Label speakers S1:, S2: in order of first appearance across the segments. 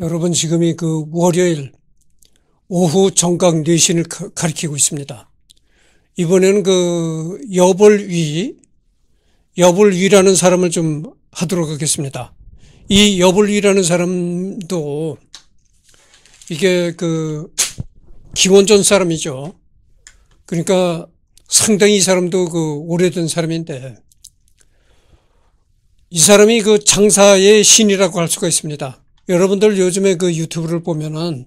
S1: 여러분 지금이 그 월요일 오후 정각 내신을 가리키고 있습니다. 이번에는 그 여벌위, 여벌위라는 사람을 좀 하도록 하겠습니다. 이 여벌위라는 사람도 이게 그 김원전 사람이죠. 그러니까 상당히 이 사람도 그 오래된 사람인데 이 사람이 그 장사의 신이라고 할 수가 있습니다. 여러분들 요즘에 그 유튜브를 보면은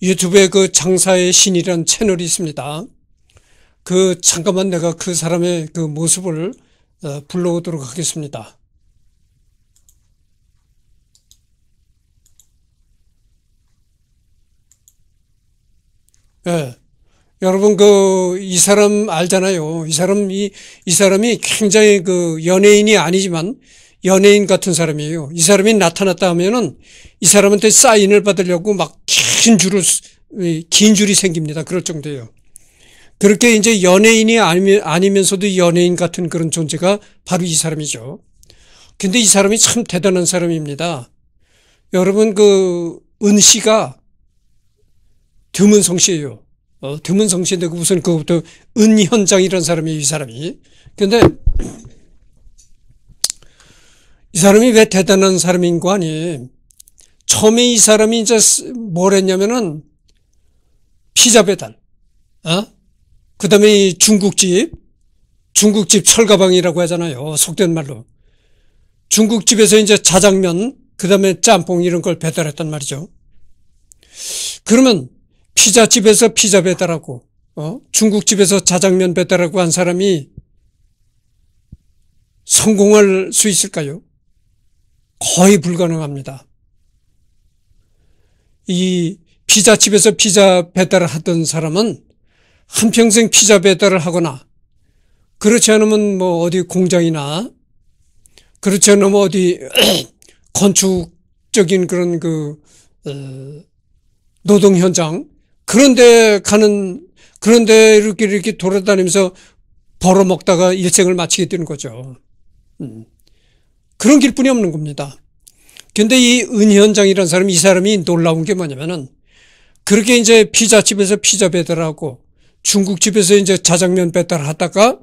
S1: 유튜브에 그 장사의 신이란 채널이 있습니다. 그 잠깐만 내가 그 사람의 그 모습을 어, 불러오도록 하겠습니다. 예. 여러분 그 이 사람 알잖아요. 이 사람이 이 사람이 굉장히 그 연예인이 아니지만 연예인 같은 사람이에요. 이 사람이 나타났다 하면은 이 사람한테 사인을 받으려고 막 긴 줄을 긴 줄이 생깁니다. 그럴 정도예요. 그렇게 이제 연예인이 아니면서도 연예인 같은 그런 존재가 바로 이 사람이죠. 근데 이 사람이 참 대단한 사람입니다. 여러분 그 은씨가 드문 성씨예요. 어, 드문 성씨인데 그 무슨 그부터 은현장이라는 사람이에요. 이 사람이. 근데 이 사람이 왜 대단한 사람인 고 아니? 처음에 이 사람이 이제 뭘 했냐면은 피자 배달, 어? 그 다음에 중국집, 중국집 철가방이라고 하잖아요. 속된 말로. 중국집에서 이제 자장면, 그 다음에 짬뽕 이런 걸 배달했단 말이죠. 그러면 피자집에서 피자 배달하고, 어? 중국집에서 자장면 배달하고 한 사람이 성공할 수 있을까요? 거의 불가능합니다. 이 피자집에서 피자 배달을 하던 사람은 한평생 피자 배달을 하거나 그렇지 않으면 뭐 어디 공장이나 그렇지 않으면 어디 건축적인 그런 그 어, 노동 현장 그런데 가는 그런데 이렇게 이렇게 돌아다니면서 벌어먹다가 일생을 마치게 되는 거죠. 음. 그런 길뿐이 없는 겁니다. 근데 이 은현장이라는 사람이 이 사람이 놀라운 게 뭐냐면은 그렇게 이제 피자집에서 피자 배달하고 중국집에서 이제 자장면 배달하다가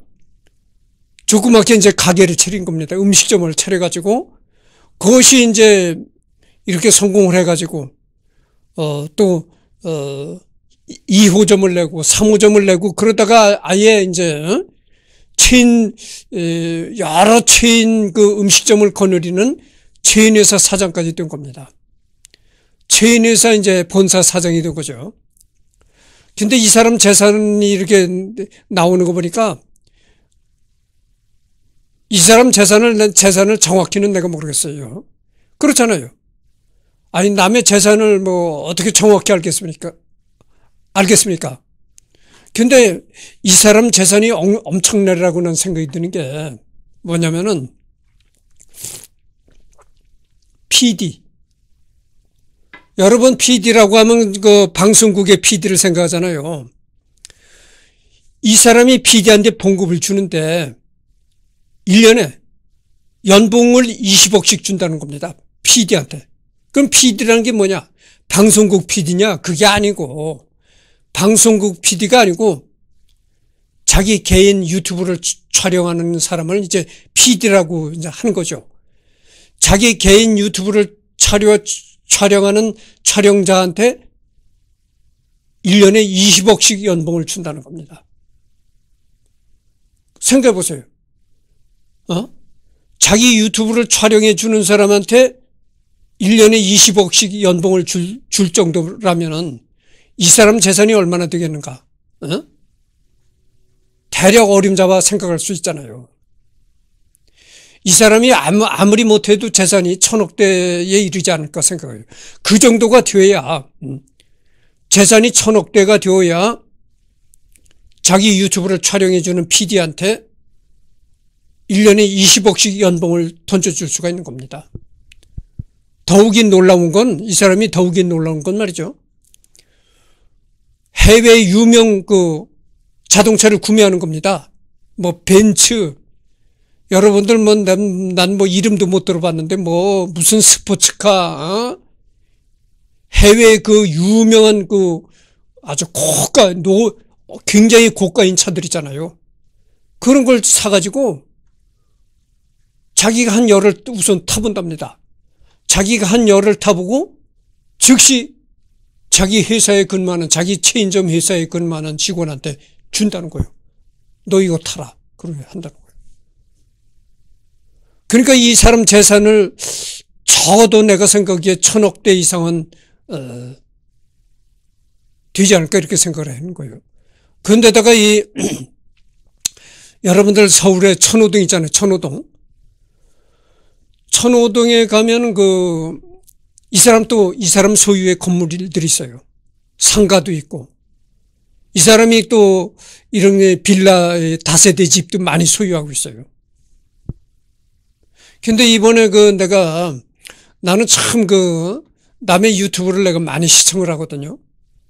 S1: 조그맣게 이제 가게를 차린 겁니다. 음식점을 차려가지고 그것이 이제 이렇게 성공을 해가지고 어또 어, 2호점을 어, 내고 3호점을 내고 그러다가 아예 이제 어? 체인 여러 체인 그 음식점을 거느리는 최인회사 사장까지 된 겁니다. 최인회사 이제 본사 사장이 된 거죠. 근데 이 사람 재산이 이렇게 나오는 거 보니까 이 사람 재산을 재산을 정확히는 내가 모르겠어요. 그렇잖아요. 아니 남의 재산을 뭐 어떻게 정확히 알겠습니까? 알겠습니까? 근데 이 사람 재산이 엄청나라고는 생각이 드는 게 뭐냐면은 PD. 여러분 PD라고 하면 그 방송국의 PD를 생각하잖아요. 이 사람이 PD한테 봉급을 주는데 1년에 연봉을 20억씩 준다는 겁니다. PD한테. 그럼 PD라는 게 뭐냐? 방송국 PD냐? 그게 아니고 방송국 PD가 아니고 자기 개인 유튜브를 촬영하는 사람을 이제 PD라고 이제 하는 거죠. 자기 개인 유튜브를 촬영, 촬영하는 촬영자한테 1년에 20억씩 연봉을 준다는 겁니다. 생각해 보세요. 어? 자기 유튜브를 촬영해 주는 사람한테 1년에 20억씩 연봉을 줄, 줄 정도라면은 이 사람 재산이 얼마나 되겠는가? 어? 대략 어림잡아 생각할 수 있잖아요. 이 사람이 아무, 리 못해도 재산이 천억대에 이르지 않을까 생각해요. 그 정도가 되어야, 음, 재산이 천억대가 되어야 자기 유튜브를 촬영해주는 PD한테 1년에 20억씩 연봉을 던져줄 수가 있는 겁니다. 더욱이 놀라운 건, 이 사람이 더욱이 놀라운 건 말이죠. 해외 유명 그 자동차를 구매하는 겁니다. 뭐 벤츠, 여러분들 뭐 난뭐 뭐 이름도 못 들어봤는데 뭐 무슨 스포츠카 어? 해외 그 유명한 그 아주 고가 노 굉장히 고가인 차들이잖아요. 그런 걸 사가지고 자기가 한 열을 우선 타본답니다. 자기가 한 열을 타보고 즉시 자기 회사에 근무하는 자기 체인점 회사에 근무하는 직원한테 준다는 거예요. 너 이거 타라. 그러게 한다고 그러니까 이 사람 재산을 적어도 내가 생각기에 하 천억 대 이상은 어, 되지 않을까 이렇게 생각을 하는 거예요. 그런데다가 이 여러분들 서울에 천호동 있잖아요. 천호동. 천호동에 가면 그 이 사람 또 이 사람 소유의 건물들이 있어요. 상가도 있고 이 사람이 또 이런 빌라의 다세대 집도 많이 소유하고 있어요. 근데 이번에 그 내가 나는 참 그 남의 유튜브를 내가 많이 시청을 하거든요.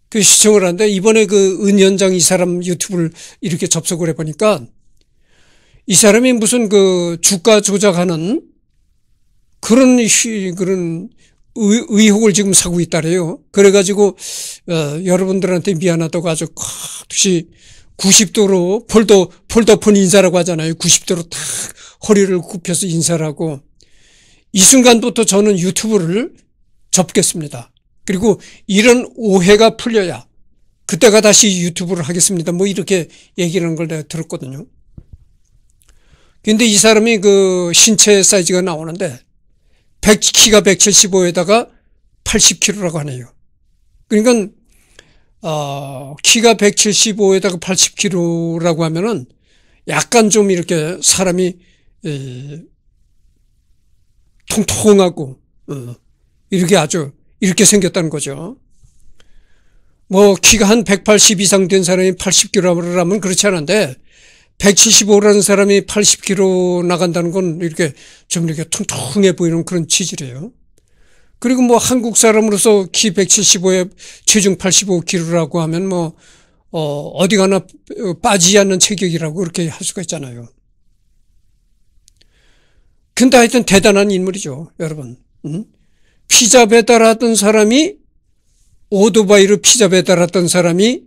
S1: 그 시청을 하는데 이번에 그 은연장 이 사람 유튜브를 이렇게 접속을 해보니까 이 사람이 무슨 그 주가 조작하는 그런 그런 의혹을 의 지금 사고 있다래요. 그래가지고 어, 여러분들한테 미안하다고 아주 확듯이 90도로 폴더, 폴더폰 인사라고 하잖아요. 90도로 탁 허리를 굽혀서 인사를 하고 이 순간부터 저는 유튜브를 접겠습니다. 그리고 이런 오해가 풀려야 그때가 다시 유튜브를 하겠습니다. 뭐 이렇게 얘기를 한걸 내가 들었거든요. 근데 이 사람이 그 신체 사이즈가 나오는데 100, 키가 175에다가 8 0키로라고 하네요. 그러니까 어, 키가 175에다가 80kg라고 하면은 약간 좀 이렇게 사람이 에, 통통하고 어, 이렇게 아주 이렇게 생겼다는 거죠. 뭐 키가 한 180 이상 된 사람이 80kg라면 그렇지 않은데 175라는 사람이 80kg 나간다는 건 이렇게 좀 이렇게 통통해 보이는 그런 치질이에요. 그리고 뭐 한국 사람으로서 키 175에 체중 85kg라고 하면 뭐, 어, 어디 가나 빠지지 않는 체격이라고 그렇게 할 수가 있잖아요. 근데 하여튼 대단한 인물이죠, 여러분. 응? 피자 배달하던 사람이 오토바이로 피자 배달하던 사람이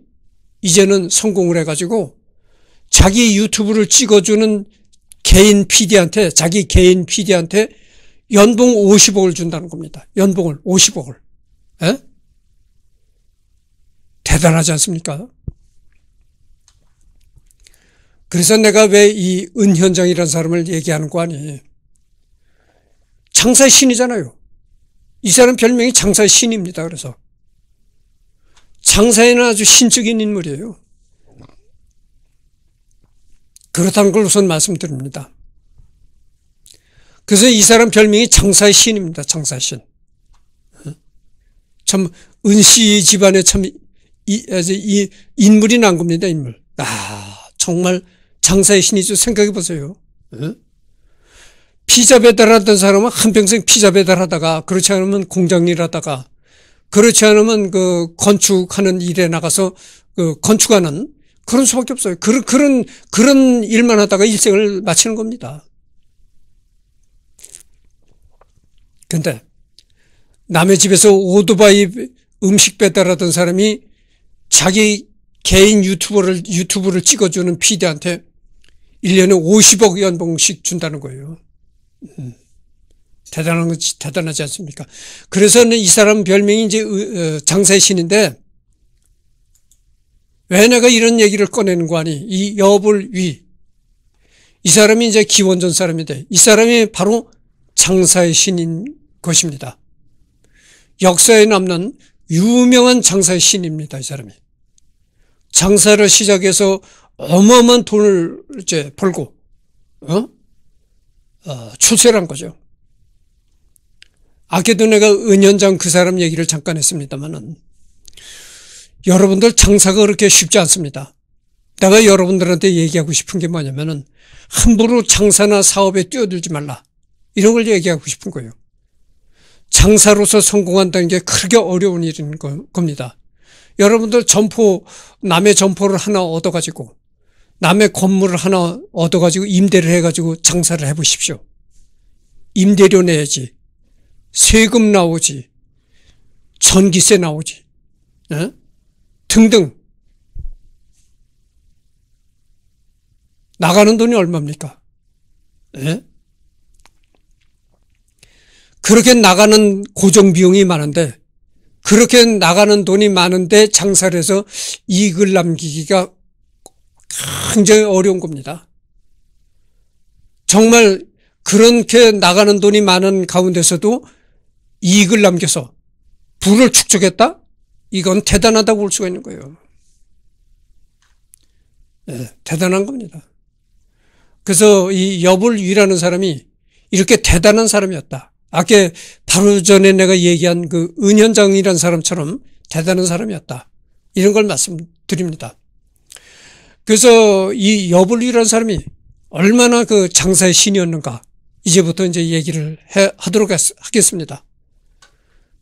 S1: 이제는 성공을 해가지고 자기 유튜브를 찍어주는 개인 PD한테, 자기 개인 PD한테 연봉 50억을 준다는 겁니다. 연봉을 50억을. 에? 예? 대단하지 않습니까? 그래서 내가 왜 이 은현장이라는 사람을 얘기하는 거 아니? 장사의 신이잖아요. 이 사람 별명이 장사의 신입니다. 그래서 장사에는 아주 신적인 인물이에요. 그렇다는 걸 우선 말씀드립니다. 그래서 이 사람 별명이 장사의 신입니다. 장사의 신. 참 은씨 집안에 참 이, 이 인물이 난 겁니다. 인물. 아 정말 장사의 신이죠. 생각해 보세요. 피자 배달하던 사람은 한평생 피자 배달하다가 그렇지 않으면 공장 일하다가 그렇지 않으면 그 건축하는 일에 나가서 그 건축하는 그런 수밖에 없어요. 그런 그런 그런 일만 하다가 일생을 마치는 겁니다. 근데 남의 집에서 오토바이 음식 배달하던 사람이 자기 개인 유튜버를, 유튜브를 찍어주는 피디한테 1년에 50억 연봉씩 준다는 거예요. 음. 대단한 거지, 대단하지 않습니까? 그래서이 사람 별명이 이제 장사의 어, 신인데 왜 내가 이런 얘기를 꺼내는 거 아니? 이 여불 위. 이 사람이 이제 기원전 사람인데 이 사람이 바로 장사의 신인 것입니다. 역사에 남는 유명한 장사의 신입니다. 이 사람이. 장사를 시작해서 어마어마한 돈을 이제 벌고 어? 어, 출세를 한 거죠. 아까도 내가 은연장 그 사람 얘기를 잠깐 했습니다만은 여러분들 장사가 그렇게 쉽지 않습니다. 내가 여러분들한테 얘기하고 싶은 게 뭐냐면은 함부로 장사나 사업에 뛰어들지 말라 이런 걸 얘기하고 싶은 거예요. 장사로서 성공한다는 게 그렇게 어려운 일인 겁니다. 여러분들 점포 남의 점포를 하나 얻어가지고 남의 건물을 하나 얻어가지고 임대를 해가지고 장사를 해보십시오. 임대료 내야지. 세금 나오지. 전기세 나오지. 에? 어? 등등. 나가는 돈이 얼마입니까? 에? 예? 그렇게 나가는 고정비용이 많은데 그렇게 나가는 돈이 많은데 장사를 해서 이익을 남기기가 굉장히 어려운 겁니다. 정말 그렇게 나가는 돈이 많은 가운데서도 이익을 남겨서 부를 축적했다? 이건 대단하다고 볼 수가 있는 거예요. 네, 대단한 겁니다. 그래서 이 여불 위라는 사람이 이렇게 대단한 사람이었다. 아까 바로 전에 내가 얘기한 그 은현장이라는 사람처럼 대단한 사람이었다. 이런 걸 말씀드립니다. 그래서 이여불이라는 사람이 얼마나 그 장사의 신이었는가 이제부터 이제 얘기를 해, 하도록 하겠습니다.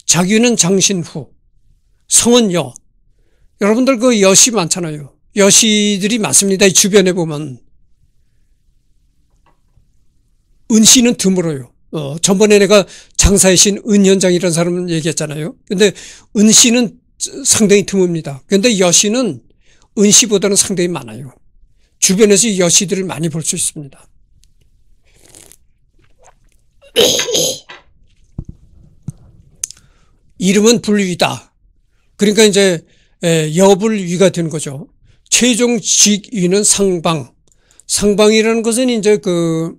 S1: 자기는 장신후, 성은 여. 여러분들 그 여시 많잖아요. 여시들이 많습니다. 이 주변에 보면. 은신은 드물어요. 어, 전번에 내가 장사의 신 은현장이라는 사람 을 얘기했잖아요. 근데 은씨는 상당히 드뭅니다. 근데 여씨는 은씨보다는 상당히 많아요. 주변에서 여씨들을 많이 볼 수 있습니다. 이름은 불위다. 그러니까 이제 여불위가 된 거죠. 최종 직위는 상방. 상방이라는 것은 이제 그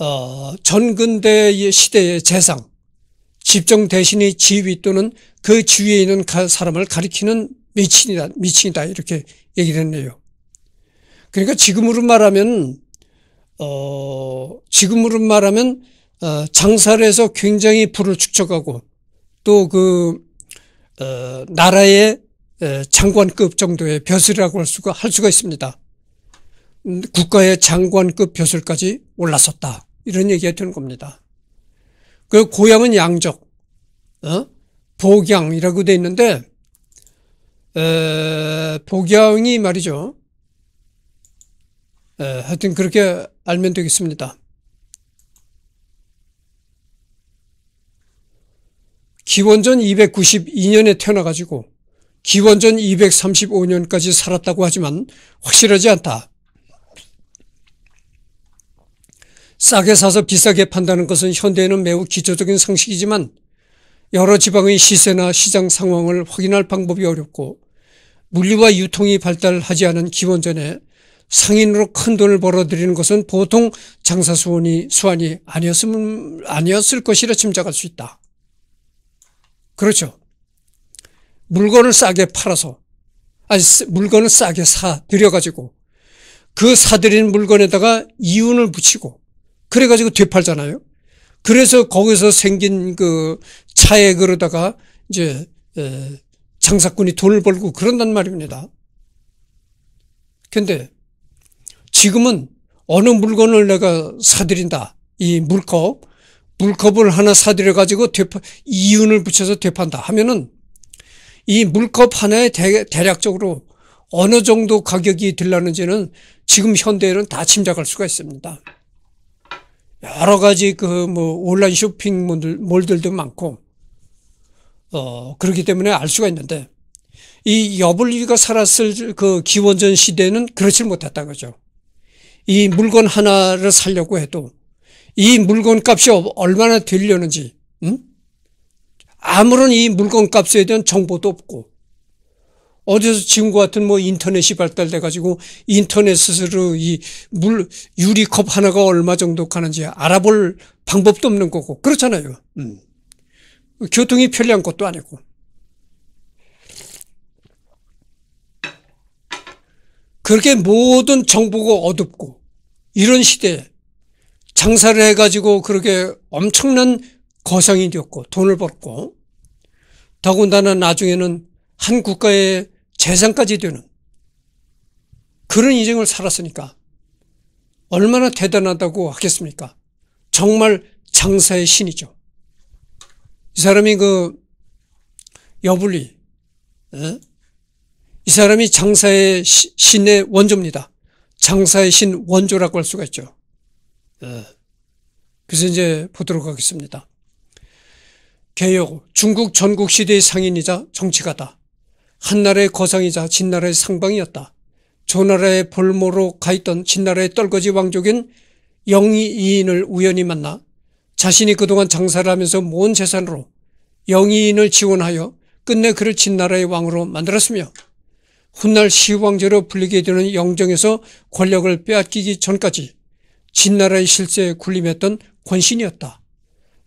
S1: 어, 전근대 시대의 재상, 집정 대신이 지휘 또는 그 지위에 있는 사람을 가리키는 미친이다, 미친이다 이렇게 얘기를 했네요. 그러니까 지금으로 말하면 어, 지금으로 말하면 어, 장사를 해서 굉장히 부를 축적하고 또그 어, 나라의 장관급 정도의 벼슬이라고 할 수가 할 수가 있습니다. 국가의 장관급 벼슬까지 올라섰다. 이런 얘기가 되는 겁니다. 그 고향은 양적, 어? 복양이라고 돼 있는데 에, 복양이 말이죠. 에, 하여튼 그렇게 알면 되겠습니다. 기원전 292년에 태어나가지고 기원전 235년까지 살았다고 하지만 확실하지 않다. 싸게 사서 비싸게 판다는 것은 현대에는 매우 기초적인 상식이지만 여러 지방의 시세나 시장 상황을 확인할 방법이 어렵고 물류와 유통이 발달하지 않은 기원전에 상인으로 큰 돈을 벌어들이는 것은 보통 장사 수원이 수완이 아니었음, 아니었을 것이라 짐작할 수 있다. 그렇죠. 물건을 싸게 팔아서 아니 물건을 싸게 사 들여가지고 그 사들인 물건에다가 이윤을 붙이고 그래가지고 되팔잖아요. 그래서 거기서 생긴 그 차에 그러다가 이제 장사꾼이 돈을 벌고 그런단 말입니다. 근데 지금은 어느 물건을 내가 사들인다. 이 물컵. 물컵을 하나 사들여 가지고 되파, 이윤을 붙여서 되판다 하면은 이 물컵 하나에 대, 대략적으로 어느 정도 가격이 들라는지는 지금 현대에는 다 짐작할 수가 있습니다. 여러 가지 그 뭐 온라인 쇼핑 몰들, 몰들도 많고 어 그렇기 때문에 알 수가 있는데 이 여블리가 살았을 그 기원전 시대는 그렇지 못했다 는 거죠. 이 물건 하나를 살려고 해도 이 물건 값이 어, 얼마나 되려는지 음? 아무런 이 물건 값에 대한 정보도 없고 어디서 지금과 같은 뭐 인터넷이 발달돼 가지고 인터넷으로 이 물 유리컵 하나가 얼마 정도 가는지 알아볼 방법도 없는 거고 그렇잖아요. 음. 교통이 편리한 것도 아니고. 그렇게 모든 정보가 어둡고 이런 시대에 장사를 해가지고 그렇게 엄청난 거상이 되었고 돈을 벌고 더군다나 나중에는 한 국가의 재산까지 되는 그런 인생을 살았으니까 얼마나 대단하다고 하겠습니까? 정말 장사의 신이죠. 이 사람이 그 여불리 에? 어? 이 사람이 장사의 신의 원조입니다. 장사의 신 원조라고 할 수가 있죠. 에. 어. 그래서 이제 보도록 하겠습니다. 개혁, 중국 전국시대의 상인이자 정치가다. 한나라의 거상이자 진나라의 상방이었다. 조나라의 볼모로 가있던 진나라의 떨거지 왕족인 영희 이인을 우연히 만나 자신이 그동안 장사를 하면서 모은 재산으로 영희인을 지원하여 끝내 그를 진나라의 왕으로 만들었으며 훗날 시왕제로 불리게 되는 영정에서 권력을 빼앗기기 전까지 진나라의 실세에 군림했던 권신이었다.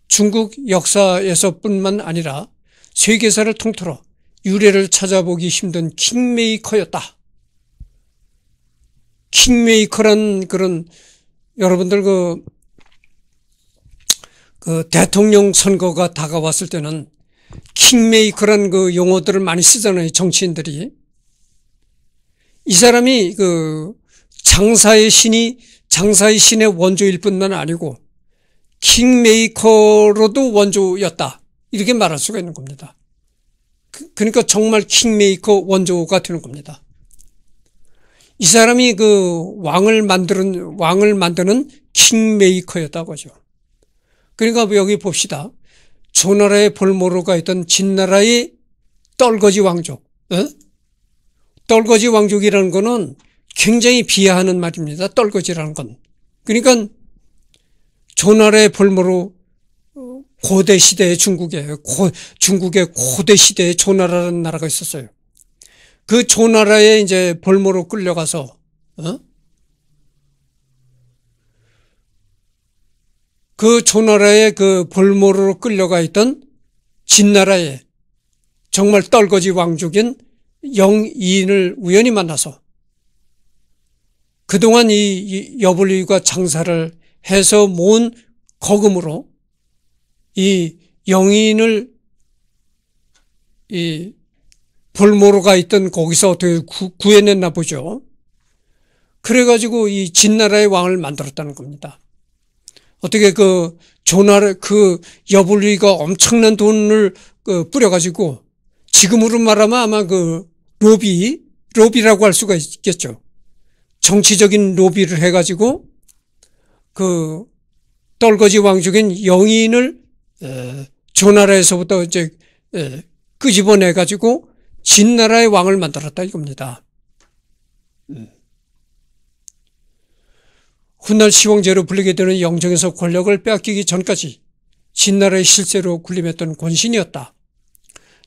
S1: 중국 역사에서뿐만 아니라 세계사를 통틀어 유래를 찾아보기 힘든 킹메이커였다. 킹메이커란 그런 여러분들 그, 그 대통령 선거가 다가왔을 때는 킹메이커란 그 용어들을 많이 쓰잖아요. 정치인들이. 이 사람이 그 장사의 신이 장사의 신의 원조일 뿐만 아니고 킹메이커로도 원조였다. 이렇게 말할 수가 있는 겁니다. 그, 그러니까 정말 킹메이커 원조가 되는 겁니다. 이 사람이 그 왕을 만드는 왕을 만드는 킹메이커였다고 하죠. 그러니까 뭐 여기 봅시다. 조나라의 볼모로가 있던 진나라의 떨거지 왕족. 에? 떨거지 왕족이라는 거는 굉장히 비하하는 말입니다. 떨거지라는 건. 그러니까 조나라의 볼모로 고대 시대의 중국에 고, 중국의 고대 시대의 조나라는 나라가 있었어요. 그 조나라에 이제 볼모로 끌려가서 어? 그조나라에그 볼모로 끌려가 있던 진나라에 정말 떨거지 왕족인 영이인을 우연히 만나서 그동안 이 여불리가 장사를 해서 모은 거금으로 이 영인을 이 볼모로가 있던 거기서 어떻게 구, 해냈나 보죠. 그래가지고 이 진나라의 왕을 만들었다는 겁니다. 어떻게 그 조나라 그 여불리가 엄청난 돈을 그 뿌려가지고 지금으로 말하면 아마 그 로비 로비라고 할 수가 있겠죠. 정치적인 로비를 해가지고 그 떨거지 왕족인 영인을 조나라에서부터 이제 끄집어내 그 가지고 진나라의 왕을 만들었다 이겁니다. 음. 훗날 시황제로 불리게 되는 영정에서 권력을 빼앗기기 전까지 진나라의 실제로 군림했던 권신이었다.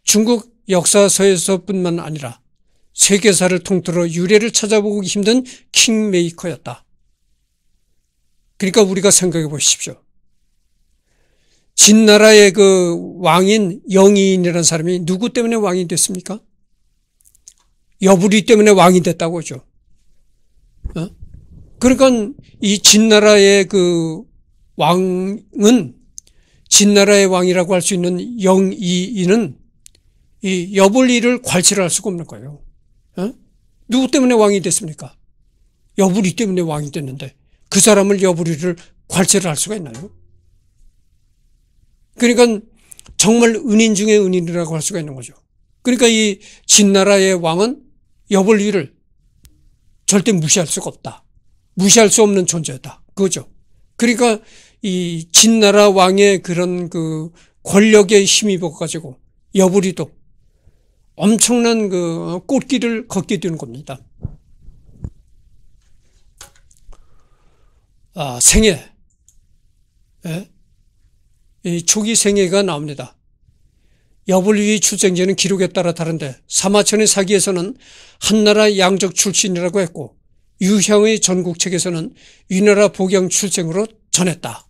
S1: 중국 역사서에서뿐만 아니라 세계사를 통틀어 유래를 찾아보기 힘든 킹메이커였다. 그러니까 우리가 생각해 보십시오. 진나라의 그 왕인 영희인이라는 사람이 누구 때문에 왕이 됐습니까? 여부리 때문에 왕이 됐다고 하죠. 어? 그러니까 이 진나라의 그 왕은 진나라의 왕이라고 할 수 있는 영이인은 이 여불리를 괄치를 할 수가 없는 거예요. 어? 누구 때문에 왕이 됐습니까? 여불리 때문에 왕이 됐는데 그 사람을 여불리를 괄치를 할 수가 있나요? 그러니까 정말 은인 중의 은인이라고 할 수가 있는 거죠. 그러니까 이 진나라의 왕은 여벌위를 절대 무시할 수가 없다. 무시할 수 없는 존재다. 그거죠. 그러니까 이 진나라 왕의 그런 그 권력에 힘입어 가지고 여부리도 엄청난 그 꽃길을 걷게 되는 겁니다. 아, 생애 예? 초기 생애가 나옵니다. 여불위 출생지는 기록에 따라 다른데 사마천의 사기에서는 한나라 양적 출신이라고 했고 유형의 전국책에서는 위나라 복양 출생으로 전했다.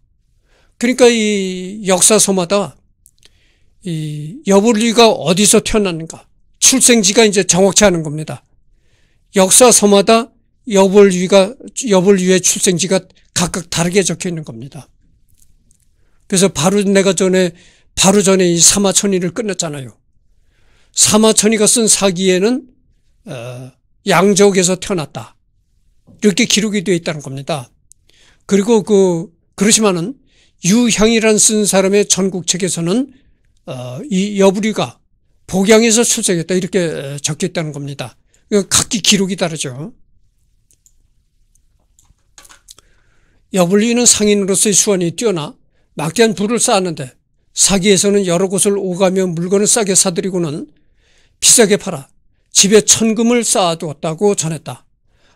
S1: 그러니까 이 역사서마다 이여불위가 어디서 태어났는가 출생지가 이제 정확치 않은 겁니다. 역사서마다 여불위가 여불위의 출생지가 각각 다르게 적혀 있는 겁니다. 그래서 바로 내가 전에 바로 전에 이 사마천이를 끝냈잖아요. 사마천이가 쓴 사기에는 어, 양적에서 태어났다. 이렇게 기록이 되어 있다는 겁니다. 그리고 그 그렇지만은 유향이란 쓴 사람의 전국책에서는 어, 이 여부리가 복양에서 출생했다 이렇게 어, 적혀 있다는 겁니다. 각기 기록이 다르죠. 여불리는 상인으로서의 수완이 뛰어나 막대한 부를 쌓았는데 사기에서는 여러 곳을 오가며 물건을 싸게 사들이고는 비싸게 팔아 집에 천금을 쌓아두었다고 전했다.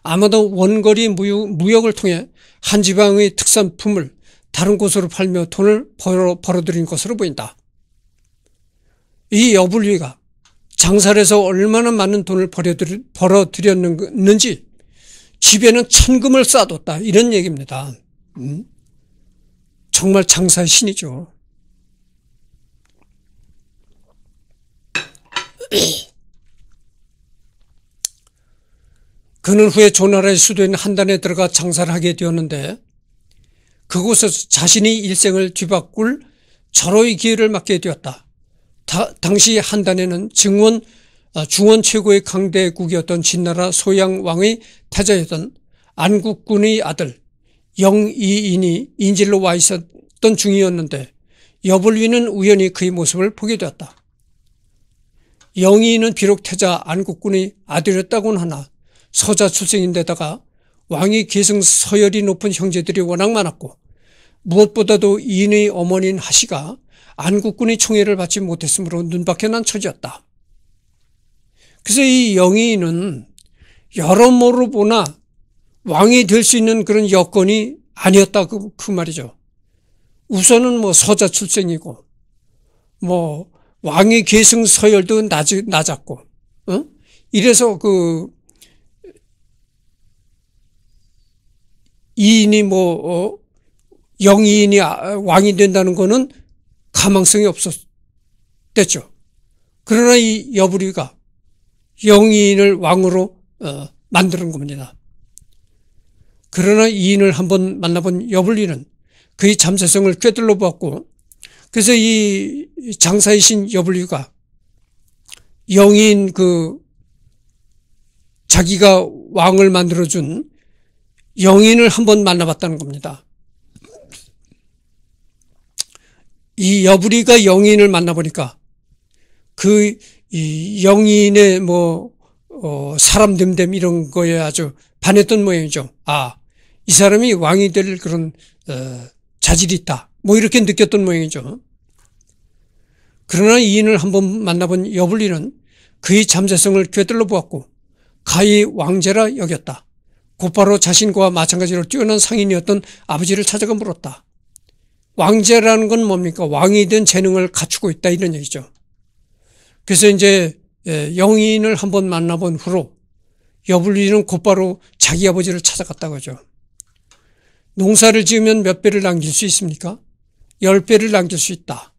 S1: 아마도 원거리 무역, 을 통해 한 지방의 특산품을 다른 곳으로 팔며 돈을 벌어, 벌어들인 것으로 보인다. 이 여불위가 장사를 해서 얼마나 많은 돈을 벌어들, 벌어들였는지 집에는 천금을 쌓아뒀다 이런 얘기입니다. 음? 정말 장사의 신이죠. 그는 후에 조나라의 수도인 한단에 들어가 장사를 하게 되었는데 그곳에서 자신이 일생을 뒤바꿀 절호의 기회를 맞게 되었다. 다, 당시 한단에는 증원, 아, 중원 최고의 강대국이었던 진나라 소양 왕의 태자였던 안국군의 아들 영이인이 인질로 와 있었던 중이었는데 여불위는 우연히 그의 모습을 보게 되었다. 영이인은 비록 태자 안국군의 아들이었다곤 하나 서자 출생인데다가 왕의 계승 서열이 높은 형제들이 워낙 많았고 무엇보다도 이인의 어머니인 하시가 안국군의 총애를 받지 못했으므로 눈밖에 난 처지였다. 그래서 이 영희는 여러모로 보나 왕이 될 수 있는 그런 여건이 아니었다 그, 그 말이죠. 우선은 뭐 서자 출생이고 뭐 왕의 계승 서열도 낮, 낮았고 어? 이래서 그 이인이 뭐 어, 영이인이 아, 왕이 된다는 거는 가망성이 없었댔죠. 그러나 이 여부리가 영이인을 왕으로 어, 만드는 겁니다. 그러나 이인을 한번 만나본 여블리는 그의 잠재성을 꿰뚫러 보았고 그래서 이 장사이신 여블리가 영인 그 자기가 왕을 만들어준 영인을 한번 만나봤다는 겁니다. 이여불리가 영인을 만나보니까 그 영인의 뭐 어, 사람 됨됨 이런 거에 아주 반했던 모양이죠. 아이 사람이 왕이 될 그런 어, 자질이 있다. 뭐 이렇게 느꼈던 모양이죠. 그러나 이인을 한번 만나본 여블리는 그의 잠재성을 꿰뚫러 보았고 가히 왕제라 여겼다. 곧바로 자신과 마찬가지로 뛰어난 상인이었던 아버지를 찾아가 물었다. 왕제라는 건 뭡니까? 왕이 된 재능을 갖추고 있다 이런 얘기죠. 그래서 이제 예, 영인을 한번 만나본 후로 여블리는 곧바로 자기 아버지를 찾아갔다고 하죠. 농사를 지으면 몇 배를 남길 수 있습니까? 10배를 남길 수 있다.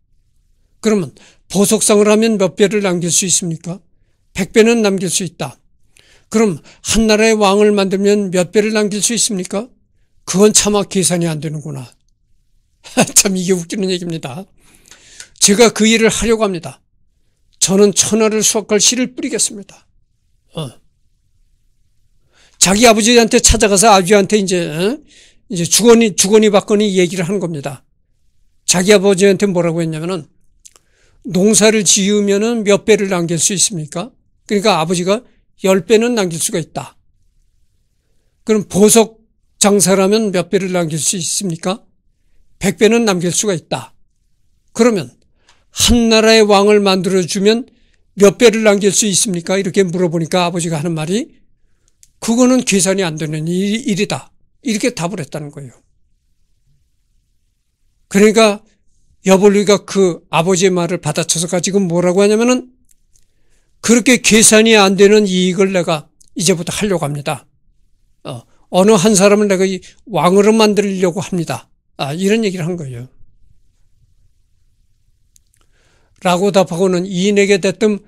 S1: 그러면 보석상을 하면 몇 배를 남길 수 있습니까? 100배는 남길 수 있다. 그럼 한 나라의 왕을 만들면 몇 배를 남길 수 있습니까? 그건 차마 계산이 안 되는구나. 참 이게 웃기는 얘기입니다. 제가 그 일을 하려고 합니다. 저는 천하를 수확할 씨를 뿌리겠습니다. 어. 자기 아버지한테 찾아가서 아버한테 이제 어? 이제 주거니 주거니 받거니 얘기를 하는 겁니다. 자기 아버지한테 뭐라고 했냐면은 농사를 지으면은 몇 배를 남길 수 있습니까? 그러니까 아버지가 열 배는 남길 수가 있다. 그럼 보석 장사라면 몇 배를 남길 수 있습니까? 백 배는 남길 수가 있다. 그러면 한 나라의 왕을 만들어 주면 몇 배를 남길 수 있습니까? 이렇게 물어보니까 아버지가 하는 말이 그거는 계산이 안 되는 일, 일이다. 이렇게 답을 했다는 거예요. 그러니까 여벌리가그 아버지의 말을 받아쳐서 가지고 뭐라고 하냐면은 그렇게 계산이 안 되는 이익을 내가 이제부터 하려고 합니다. 어, 어느 한 사람을 내가 왕으로 만들려고 합니다. 아, 이런 얘기를 한 거예요. 라고 답하고는 이인에게 대뜸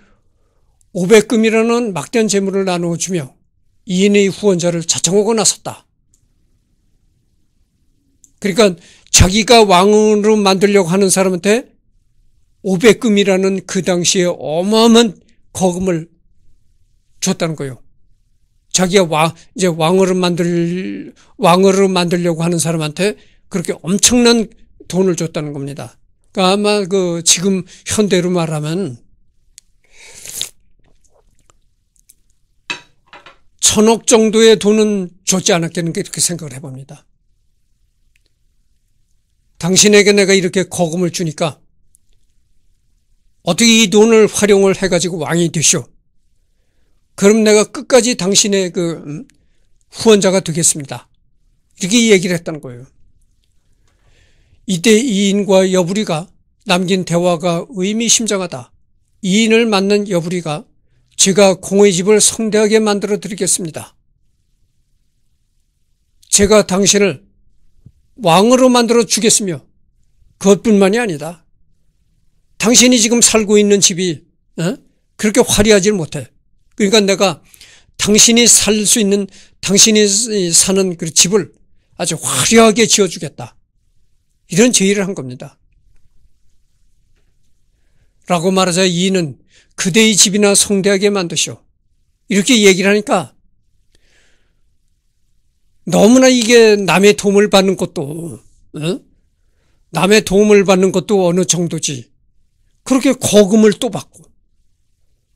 S1: 500금이라는 막대한 재물을 나누어 주며 이인의 후원자를 자청하고 나섰다. 그러니까 자기가 왕으로 만들려고 하는 사람한테 500금이라는 그 당시에 어마어마한 거금을 줬다는 거예요. 자기가 왕, 이제 왕으로 만들, 왕으로 만들려고 하는 사람한테 그렇게 엄청난 돈을 줬다는 겁니다. 그러니까 아마 그 지금 현대로 말하면 천억 정도의 돈은 줬지 않았겠는가 이렇게 생각을 해봅니다. 당신에게 내가 이렇게 거금을 주니까 어떻게 이 돈을 활용을 해가지고 왕이 되쇼 그럼 내가 끝까지 당신의 그 음, 후원자가 되겠습니다. 이렇게 얘기를 했다는 거예요. 이때 이인과 여부리가 남긴 대화가 의미심장하다. 이인을 맞는 여부리가 제가 공의 집을 성대하게 만들어 드리겠습니다. 제가 당신을 왕으로 만들어 주겠으며 그것뿐만이 아니다. 당신이 지금 살고 있는 집이 어? 그렇게 화려하지 못해. 그러니까 내가 당신이 살 수 있는 당신이 사는 그 집을 아주 화려하게 지어주겠다. 이런 제의를 한 겁니다. 라고 말하자 이는 그대의 집이나 성대하게 만드시오. 이렇게 얘기를 하니까 너무나 이게 남의 도움을 받는 것도 어? 남의 도움을 받는 것도 어느 정도지 그렇게 거금을 또 받고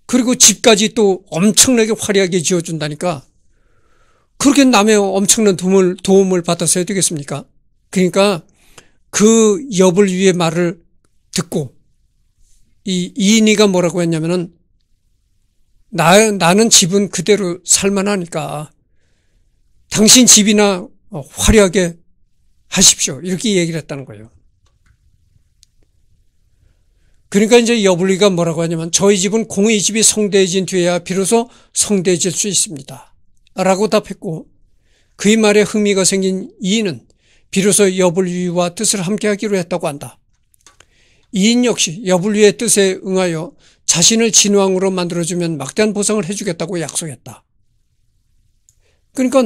S1: 그리고 집까지 또 엄청나게 화려하게 지어준다니까 그렇게 남의 엄청난 도움을, 도움을 받아서 해야 되겠습니까? 그러니까 그 여불 위의 말을 듣고 이 이인이가 뭐라고 했냐면은 나, 나는 집은 그대로 살만하니까 당신 집이나 어, 화려하게 하십시오. 이렇게 얘기를 했다는 거예요. 그러니까 이제 여블리가 뭐라고 하냐면 저희 집은 공의 집이 성대해진 뒤에야 비로소 성대해질 수 있습니다. 라고 답했고 그의 말에 흥미가 생긴 이인은 비로소 여블리와 뜻을 함께하기로 했다고 한다. 이인 역시 여블리의 뜻에 응하여 자신을 진왕으로 만들어주면 막대한 보상을 해주겠다고 약속했다. 그러니까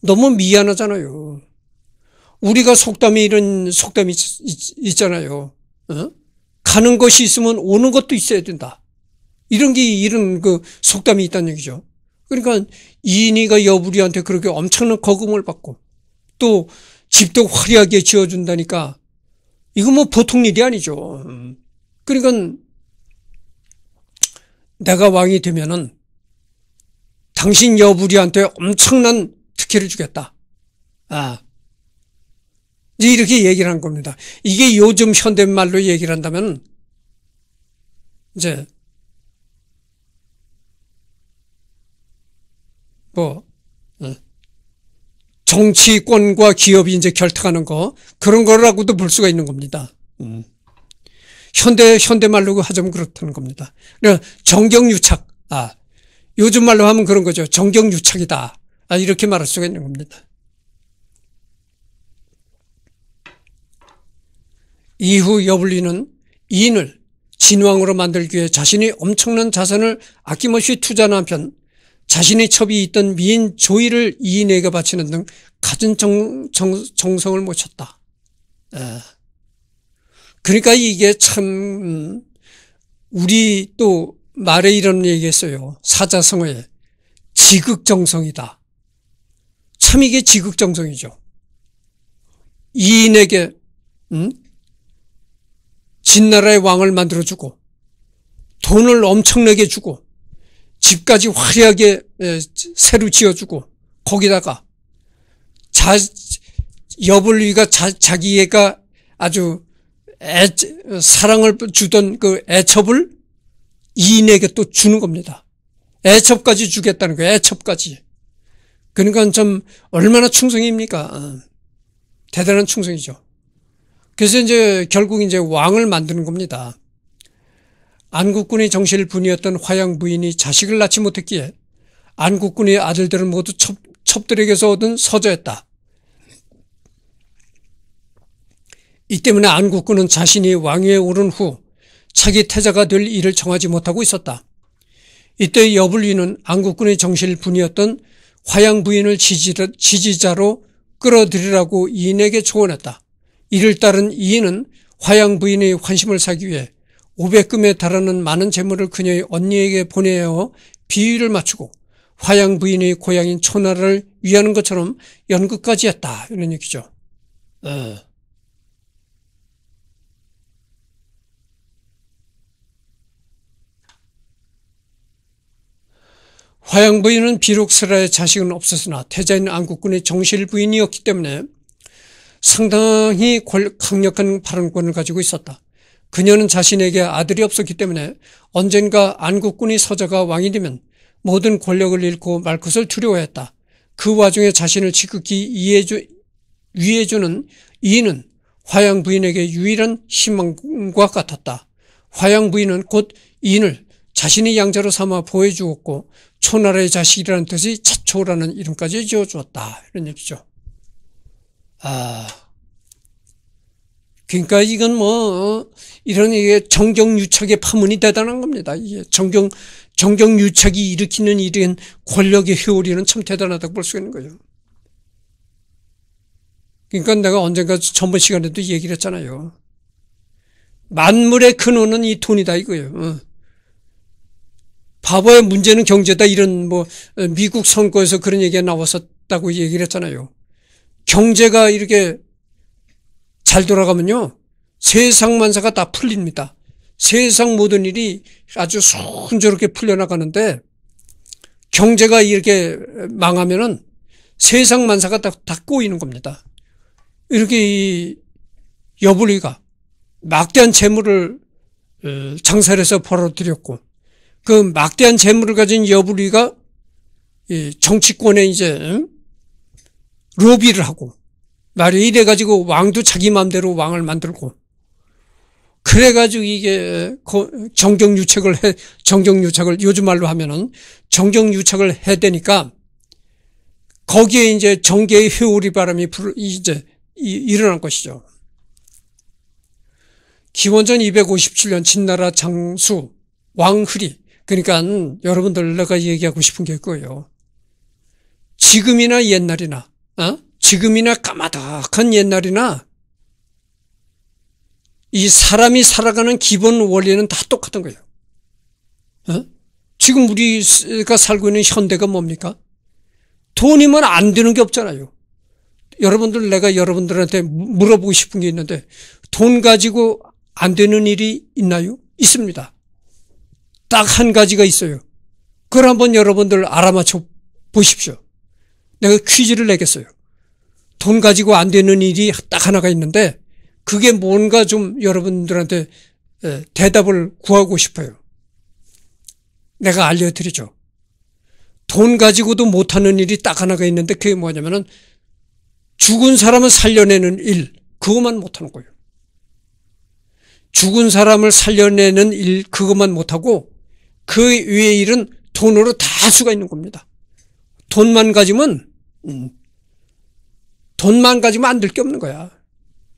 S1: 너무 미안하잖아요. 우리가 속담이 이런 속담이 있, 잖아요 어? 가는 것이 있으면 오는 것도 있어야 된다. 이런 게 이런 그 속담이 있다는 얘기죠. 그러니까 이인이가 여부리한테 그렇게 엄청난 거금을 받고 또 집도 화려하게 지어준다니까 이거 뭐 보통 일이 아니죠. 그러니까 내가 왕이 되면은 당신 여부리한테 엄청난 특혜를 주겠다. 아. 이렇게 얘기를 한 겁니다. 이게 요즘 현대말로 얘기를 한다면, 이제, 뭐, 어. 정치권과 기업이 이제 결탁하는 거, 그런 거라고도 볼 수가 있는 겁니다. 음. 현대, 현대말로 하자면 그렇다는 겁니다. 그러니까 정경유착, 아, 요즘 말로 하면 그런 거죠. 정경유착이다. 아, 이렇게 말할 수가 있는 겁니다. 이후 여블리는 인을 진왕으로 만들기 위해 자신이 엄청난 자산을 아낌없이 투자한 한편 자신의 첩이 있던 미인 조이를 이인에게 바치는 등 갖은 정, 정 성을 모쳤다. 에. 그러니까 이게 참 음, 우리 또 말에 이런 얘기했어요. 사자성어에 지극정성이다. 참 이게 지극정성이죠. 이인에게 음? 진나라의 왕을 만들어주고 돈을 엄청나게 주고 집까지 화려하게 새로 지어주고 거기다가 자 여블리가 자, 기애가 아주 애, 사랑을 주던 그 애첩을 이인에게 또 주는 겁니다. 애첩까지 주겠다는 거예요. 애첩까지. 그러니까 좀 얼마나 충성입니까? 아, 대단한 충성이죠. 그래서 이제 결국 이제 왕을 만드는 겁니다. 안국군의 정실 분이었던 화양 부인이 자식을 낳지 못했기에 안국군의 아들들은 모두 첩, 첩들에게서 얻은 서저였다. 이 때문에 안국군은 자신이 왕위에 오른 후 차기 태자가 될 일을 정하지 못하고 있었다. 이때 여불리는 안국군의 정실 분이었던 화양 부인을 지지자로 끌어들이라고 이인에게 조언했다. 이를 따른 이인은 화양 부인의 환심을 사기 위해 500금에 달하는 많은 재물을 그녀의 언니에게 보내어 비위를 맞추고 화양 부인의 고향인 초나를 위하는 것처럼 연극까지 했다. 이런 얘기죠. 어. 화양 부인은 비록 슬라의 자식은 없었으나 태자인 안국군의 정실 부인이었기 때문에 상당히 강력한 발언권을 가지고 있었다. 그녀는 자신에게 아들이 없었기 때문에 언젠가 안국군이 서자가 왕이 되면 모든 권력을 잃고 말 것을 두려워했다. 그 와중에 자신을 지극히 이해주, 위해주는 이인은 화양 부인에게 유일한 희망과 같았다. 화양 부인은 곧 이인을 자신의 양자로 삼아 보여주었고 초나라의 자식이라는 뜻이 차초라는 이름까지 지어주었다. 이런 얘기죠. 아, 그러니까 이건 뭐, 이런 이게 정경유착의 파문이 대단한 겁니다. 이게 정경, 정경유착이 일으키는 이런 권력의 효리는 참 대단하다고 볼 수 있는 거죠. 그러니까 내가 언젠가 전번 시간에도 얘기를 했잖아요. 만물의 근원은 이 돈이다 이거예요. 어. 바보의 문제는 경제다 이런 뭐 어, 미국 선거에서 그런 얘기가 나왔었다고 얘기를 했잖아요. 경제가 이렇게 잘 돌아가면요. 세상 만사가 다 풀립니다. 세상 모든 일이 아주 순조롭게 풀려나가는데 경제가 이렇게 망하면은 세상 만사가 다, 다 꼬이는 겁니다. 이렇게 이 여불이가 막대한 재물을 어, 장사를 해서 벌어들였고 그 막대한 재물을 가진 여부리가 정치권에 이제 로비를 하고 말이 이래가지고 왕도 자기 마음대로 왕을 만들고 그래가지고 이게 정경유착을 해 정경유착을 요즘 말로 하면은 정경유착을 해대니까 거기에 이제 정계의 회오리 바람이 불 이제 일어난 것이죠. 기원전 257년 진나라 장수 왕흐리 그러니까 여러분들 내가 얘기하고 싶은 게 있고요. 지금이나 옛날이나, 어? 지금이나 까마득한 옛날이나 이 사람이 살아가는 기본 원리는 다 똑같은 거예요. 어? 지금 우리가 살고 있는 현대가 뭡니까? 돈이면 안 되는 게 없잖아요. 여러분들 내가 여러분들한테 물어보고 싶은 게 있는데 돈 가지고 안 되는 일이 있나요? 있습니다. 딱한 가지가 있어요. 그걸 한번 여러분들 알아맞혀 보십시오. 내가 퀴즈를 내겠어요. 돈 가지고 안 되는 일이 딱 하나가 있는데 그게 뭔가 좀 여러분들한테 대답을 구하고 싶어요. 내가 알려드리죠. 돈 가지고도 못하는 일이 딱 하나가 있는데 그게 뭐냐면은 죽은 사람을 살려내는 일, 그것만 못하는 거예요. 죽은 사람을 살려내는 일, 그것만 못하고 그 위의 일은 돈으로 다 수가 있는 겁니다. 돈만 가지면 음, 돈만 가지면 안 될 게 없는 거야.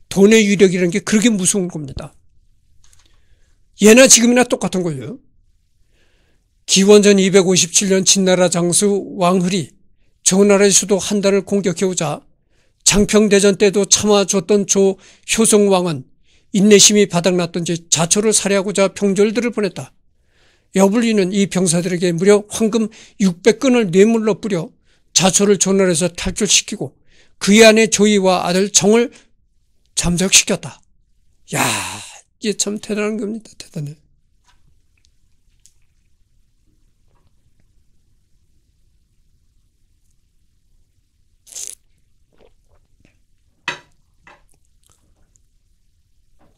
S1: 돈의 위력이라는 게 그렇게 무서운 겁니다. 예나 지금이나 똑같은 거예요. 기원전 257년 진나라 장수 왕흐리 조나라의 수도 한달을 공격해오자 장평대전 때도 참아줬던 조 효성왕은 인내심이 바닥났던지 자초를 살해하고자 병졸들을 보냈다. 여블리는 이 병사들에게 무려 황금 600근을 뇌물로 뿌려 자초를 전널해서 탈출시키고 그의 아내 조이와 아들 정을 잠적시켰다. 야, 이게 참 대단한 겁니다. 대단해.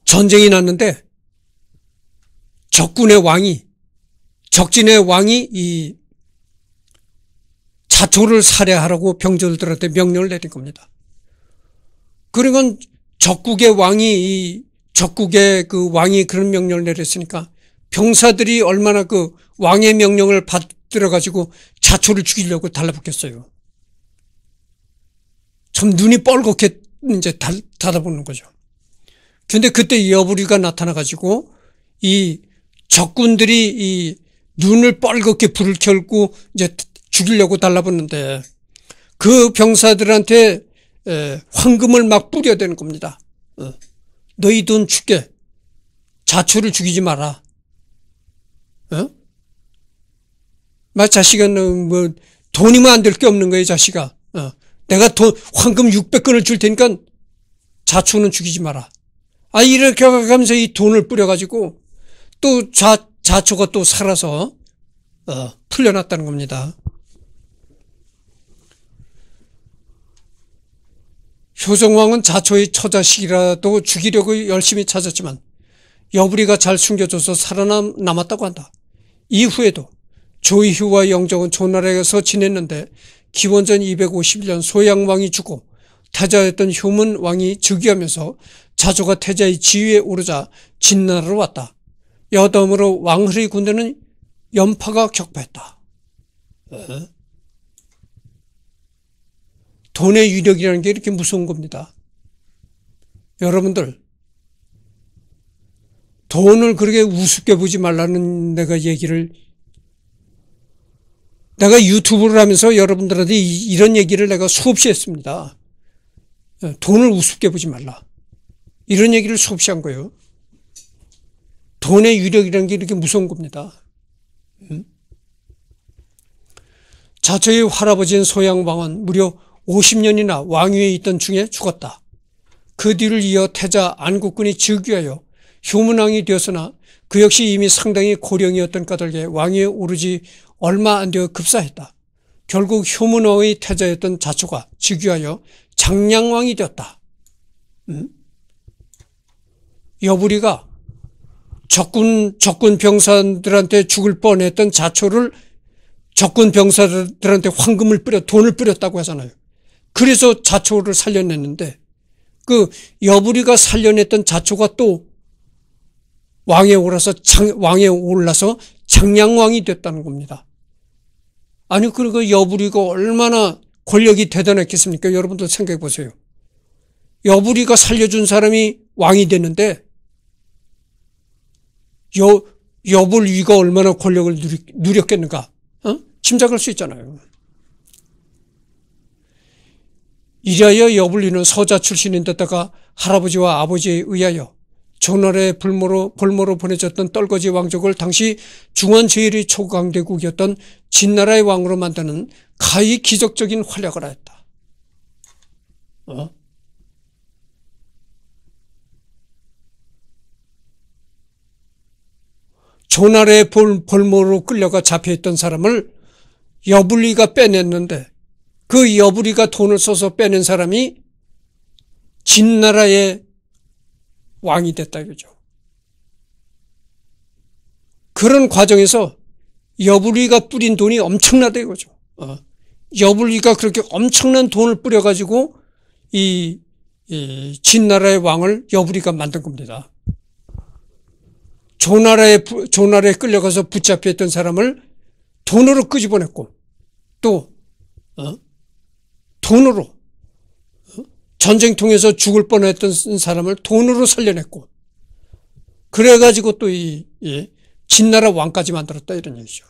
S1: 전쟁이 났는데 적군의 왕이 적진의 왕이 이 자초를 살해하라고 병졸들한테 명령을 내린 겁니다. 그러건 적국의 왕이 이 적국의 그 왕이 그런 명령을 내렸으니까 병사들이 얼마나 그 왕의 명령을 받들어 가지고 자초를 죽이려고 달라붙겠어요. 참 눈이 뻘겋게 이제 달, 닫아보는 거죠. 근데 그때 여부리가 나타나 가지고 이 적군들이 이 눈을 빨갛게 불을 켜고 이제 죽이려고 달라붙는데 그 병사들한테 황금을 막뿌려야되는 겁니다. 어. 너희 돈 줄게. 자초를 죽이지 마라. 어? 마자식은뭐 돈이면 안 될 게 없는 거예요 자식아. 어. 내가 돈 황금 600건을 줄 테니까 자초는 죽이지 마라. 아 이렇게 하면서 이 돈을 뿌려가지고 또 자, 자초가 또 살아서 어, 풀려났다는 겁니다. 효정왕은 자초의 처자식이라도 죽이려고 열심히 찾았지만 여부리가 잘 숨겨줘서 살아남았다고 한다. 이후에도 조희휴와 영정은 조나라에서 지냈는데 기원전 251년 소양왕이 죽고 태자였던 효문왕이 즉위하면서 자조가 태자의 지위에 오르자 진나라로 왔다. 여덤으로 왕흐리 군대는 연파가 격파했다. 어? 돈의 유력이라는 게 이렇게 무서운 겁니다. 여러분들 돈을 그렇게 우습게 보지 말라는 내가 얘기를 내가 유튜브를 하면서 여러분들한테 이, 런 얘기를 내가 수없이 했습니다. 어, 돈을 우습게 보지 말라. 이런 얘기를 수없이 한 거예요. 돈의 유력이라는 게 이렇게 무서운 겁니다. 음? 자처의 할아버지인 소양왕은 무려 50년이나 왕위에 있던 중에 죽었다. 그 뒤를 이어 태자 안국군이 즉위하여 효문왕이 되었으나 그 역시 이미 상당히 고령이었던 까닭에 왕위에 오르지 얼마 안 되어 급사했다. 결국 효문왕의 태자였던 자초가 즉위하여 장량왕이 되었다. 음? 여부리가 적군 적군 병사들한테 죽을 뻔했던 자초를 적군 병사들한테 황금을 뿌려 돈을 뿌렸다고 하잖아요. 그래서 자초를 살려냈는데 그 여부리가 살려냈던 자초가 또 왕에 올라서 장, 왕에 올라서 장량왕이 됐다는 겁니다. 아니 그리고 그 여부리가 얼마나 권력이 대단했겠습니까? 여러분도 생각해 보세요. 여부리가 살려준 사람이 왕이 됐는데 요, 욥을 위가 얼마나 권력을 누렸, 겠는가 어? 짐작할 수 있잖아요. 이하여여블위는 서자 출신인데다가 할아버지와 아버지에 의하여 전월의 불모로, 볼모로 보내졌던 떨거지 왕족을 당시 중원 제일의 초강대국이었던 진나라의 왕으로 만드는 가히 기적적인 활약을 하였다. 어? 조나라의 볼모로 끌려가 잡혀있던 사람을 여불리가 빼냈는데 그 여불리가 돈을 써서 빼낸 사람이 진나라의 왕이 됐다 그거죠 그런 과정에서 여불리가 뿌린 돈이 엄청나다 이거죠. 어. 여불리가 그렇게 엄청난 돈을 뿌려가지고 이, 이 진나라의 왕을 여불리가 만든 겁니다. 조나라에 조나라에 끌려가서 붙잡혀있던 사람을 돈으로 끄집어냈고 또 어? 돈으로 어? 전쟁통해서 죽을 뻔했던 사람을 돈으로 살려냈고 그래가지고 또이 예, 진나라 왕까지 만들었다 이런 얘기죠.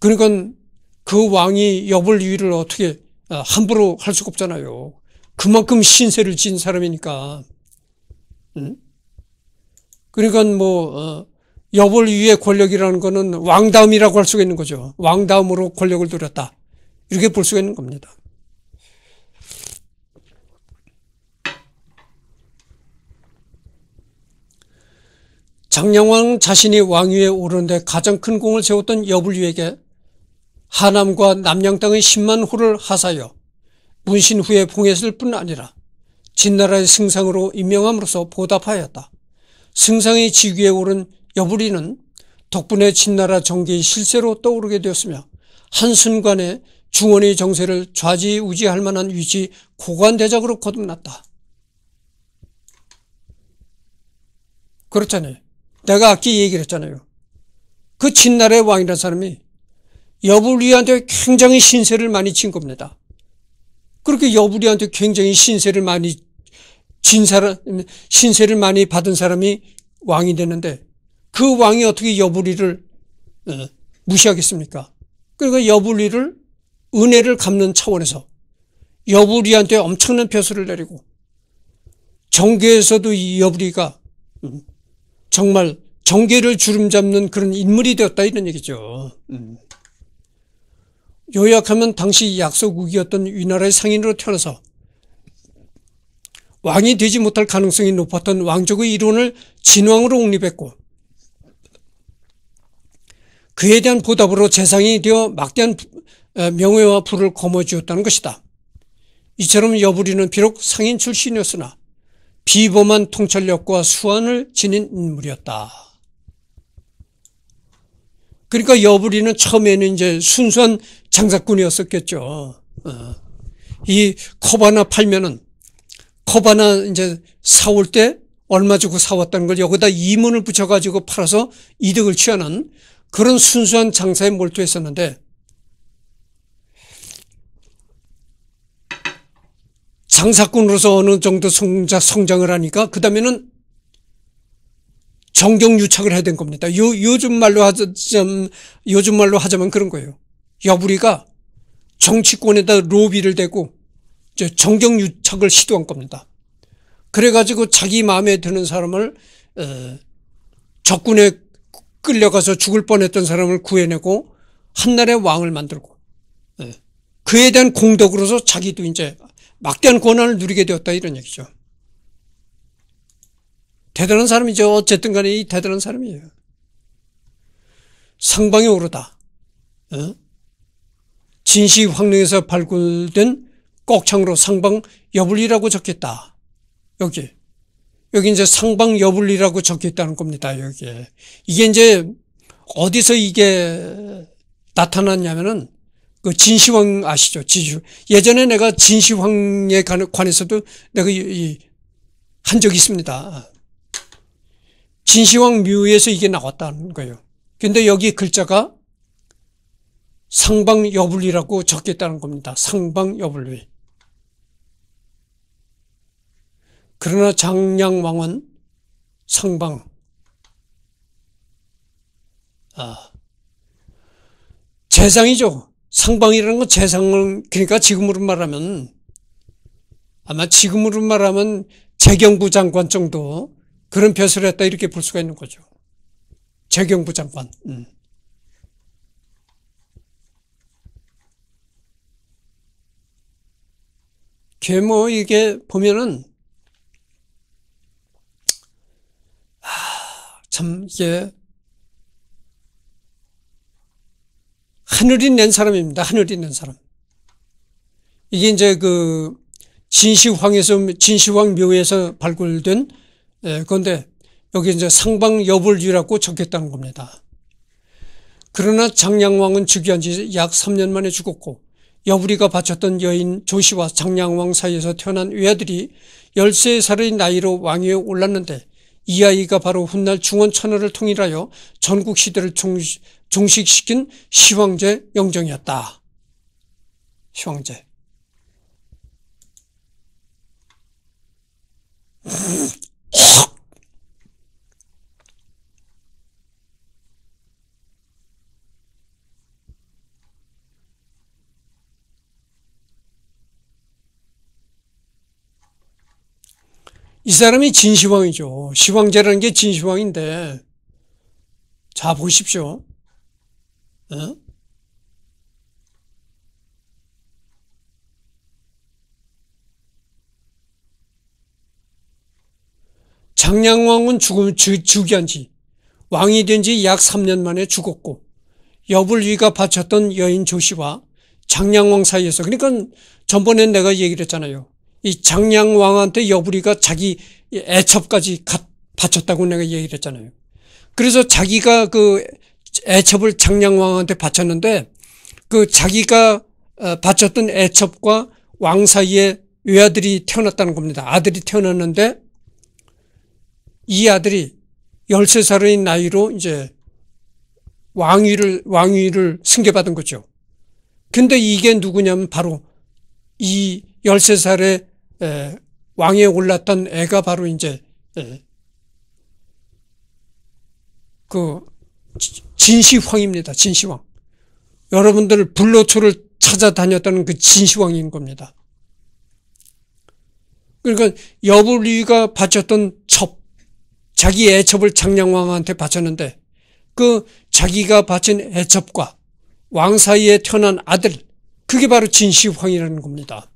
S1: 그러니까 그 왕이 여불 위를 어떻게 어, 함부로 할 수가 없잖아요. 그만큼 신세를 진 사람이니까. 응? 그러니까 뭐 어, 여벌 위의 권력이라는 것은 왕다움이라고 할 수가 있는 거죠. 왕다움으로 권력을 누렸다. 이렇게 볼 수가 있는 겁니다. 장량왕 자신이 왕위에 오르는데 가장 큰 공을 세웠던 여불위에게 하남과 남양 땅의 10만 호를 하사여 문신 후에 봉했을 뿐 아니라 진나라의 승상으로 임명함으로써 보답하였다. 승상의 직위에 오른 여부리는 덕분에 진나라 정계의 실세로 떠오르게 되었으며 한순간에 중원의 정세를 좌지우지할 만한 위치 고관대작으로 거듭났다. 그렇잖아요. 내가 아까 얘기를 했잖아요. 그 진나라의 왕이라는 사람이 여부리한테 굉장히 신세를 많이 친 겁니다. 그렇게 여부리한테 굉장히 신세를 많이 신사를, 신세를 많이 받은 사람이 왕이 되는데 그 왕이 어떻게 여부리를 어, 무시하겠습니까? 그러니까 여부리를 은혜를 갚는 차원에서 여부리한테 엄청난 표수를 내리고 정계에서도 이 여부리가 음, 정말 정계를 주름잡는 그런 인물이 되었다 이런 얘기죠. 음. 요약하면 당시 약소국이었던 위나라의 상인으로 태어나서 왕이 되지 못할 가능성이 높았던 왕족의 이론을 진왕으로 옹립했고 그에 대한 보답으로 재상이 되어 막대한 어, 명예와 부를 거머쥐었다는 것이다. 이처럼 여부리는 비록 상인 출신이었으나 비범한 통찰력과 수완을 지닌 인물이었다. 그러니까 여부리는 처음에는 이제 순수한 장사꾼이었었겠죠. 어, 이코바나 팔면은 허하나 이제 사올 때 얼마 주고 사왔다는 걸 여기다 이문을 붙여가지고 팔아서 이득을 취하는 그런 순수한 장사에 몰두했었는데 장사꾼으로서 어느 정도 성장 성장을 하니까 그 다음에는 정경유착을 해야 된 겁니다. 요, 요즘 말로 하자면, 요즘 말로 하자면 그런 거예요. 여부리가 정치권에다 로비를 대고 정경 유착을 시도한 겁니다. 그래가지고 자기 마음에 드는 사람을 어, 적군에 끌려가서 죽을 뻔했던 사람을 구해내고 한나라의 왕을 만들고 어, 그에 대한 공덕으로서 자기도 이제 막대한 권한을 누리게 되었다 이런 얘기죠. 대단한 사람이죠. 어쨌든 간에 이 대단한 사람이에요. 상방이 오르다. 어? 진시 황릉에서 발굴된 꼭창으로 상방 여불리라고 적겠다. 여기. 여기 이제 상방 여불리라고 적혀있다는 겁니다. 여기에. 이게 이제 어디서 이게 나타났냐면은 그 진시황 아시죠? 진시 예전에 내가 진시황에 관해서도 내가 이, 한 적이 있습니다. 진시황 묘에서 이게 나왔다는 거예요. 근데 여기 글자가 상방 여불리라고 적혀있다는 겁니다. 상방 여불리. 그러나 장량왕은 상방 아 재상이죠. 상방이라는 건 재상은 그러니까 지금으로 말하면 아마 지금으로 말하면 재경부 장관 정도 그런 벼슬을 했다 이렇게 볼 수가 있는 거죠. 재경부 장관. 음. 걔뭐 이게 보면은 참 이게 하늘이 낸 사람입니다. 하늘이 낸 사람. 이게 이제 그 진시황에서 진시황 묘에서 발굴된 예, 런데 여기 이제 상방 여불류라고 적혔다는 겁니다. 그러나 장량왕은 즉위한 지 약 3년 만에 죽었고 여부리가 바쳤던 여인 조시와 장량왕 사이에서 태어난 외아들이 13살의 나이로 왕위에 올랐는데 이 아이가 바로 훗날 중원천하를 통일하여 전국시대를 종식시킨 시황제 영정이었다. 시황제. 이 사람이 진시황이죠. 시황제라는 게 진시황인데 자 보십시오. 어? 장량왕은 죽음, 주, 즉위한지 왕이 된 지 약 3년 만에 죽었고 여불위가 바쳤던 여인 조씨와 장량왕 사이에서 그러니까 전번에 내가 얘기를 했잖아요. 이 장량왕한테 여부리가 자기 애첩까지 바쳤다고 내가 얘기를 했잖아요. 그래서 자기가 그 애첩을 장량왕한테 바쳤는데 그 자기가 어, 바쳤던 애첩과 왕 사이에 외아들이 태어났다는 겁니다. 아들이 태어났는데 이 아들이 13살의 나이로 이제 왕위를, 왕위를 승계받은 거죠. 근데 이게 누구냐면 바로 이 13살의 에, 왕에 올랐던 애가 바로 이제 에, 그 진시황입니다. 진시황. 여러분들 불로초를 찾아다녔다는 그 진시황인 겁니다. 그러니까 여불리가 바쳤던 첩, 자기 애첩을 장량왕한테 바쳤는데 그 자기가 바친 애첩과 왕 사이에 태어난 아들, 그게 바로 진시황이라는 겁니다.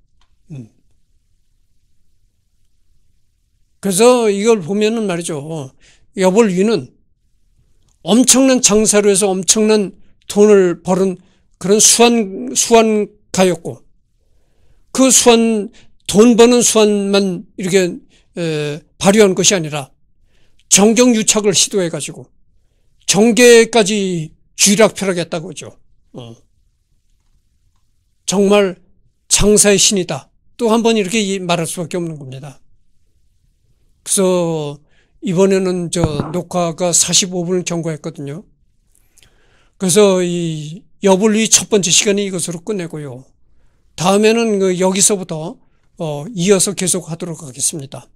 S1: 그래서 이걸 보면은 말이죠. 여벌위는 엄청난 장사로 해서 엄청난 돈을 벌은 그런 수완, 수완가였고, 그 수완, 돈 버는 수완만 이렇게, 에, 발휘한 것이 아니라, 정경유착을 시도해가지고, 정계까지 쥐락펴락했다고 하죠. 어. 정말 장사의 신이다. 또 한 번 이렇게 말할 수밖에 없는 겁니다. 그래서 이번에는 저 녹화가 45분을 경과했거든요. 그래서 이 여불리 첫 번째 시간이 이것으로 끝내고요. 다음에는 그 여기서부터 어 이어서 계속 하도록 하겠습니다.